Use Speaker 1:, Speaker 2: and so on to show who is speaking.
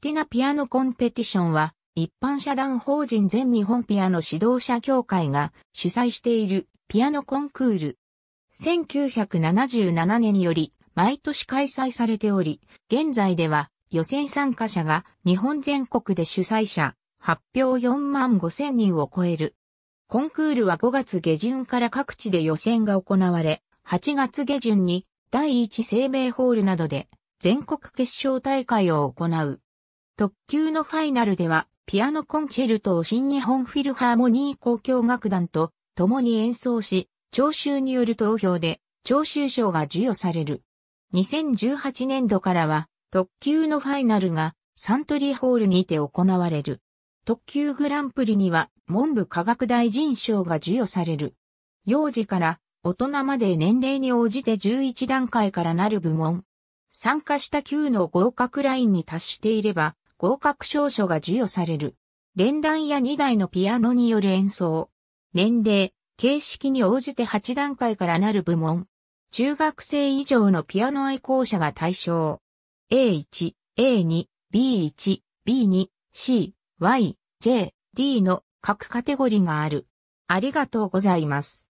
Speaker 1: キティナピアノコンペティションは、一般社団法人全日本ピアノ指導者協会が主催しているピアノコンクール。1977年により毎年開催されており、現在では予選参加者が日本全国で主催者、発表4万5千人を超える。コンクールは5月下旬から各地で予選が行われ、8月下旬に第一生命ホールなどで全国決勝大会を行う。特急のファイナルでは、ピアノコンチェルトを新日本フィルハーモニー交響楽団と共に演奏し、聴衆による投票で、聴衆賞が授与される。2018年度からは、特急のファイナルがサントリーホールにて行われる。特急グランプリには文部科学大臣賞が授与される。幼児から大人まで年齢に応じて11段階からなる部門。参加した9の合格ラインに達していれば、合格証書が授与される。連弾や2台のピアノによる演奏。年齢、形式に応じて8段階からなる部門。中学生以上のピアノ愛好者が対象。A1、A2、B1、B2、C、Y、J、D の各カテゴリーがある。ありがとうございます。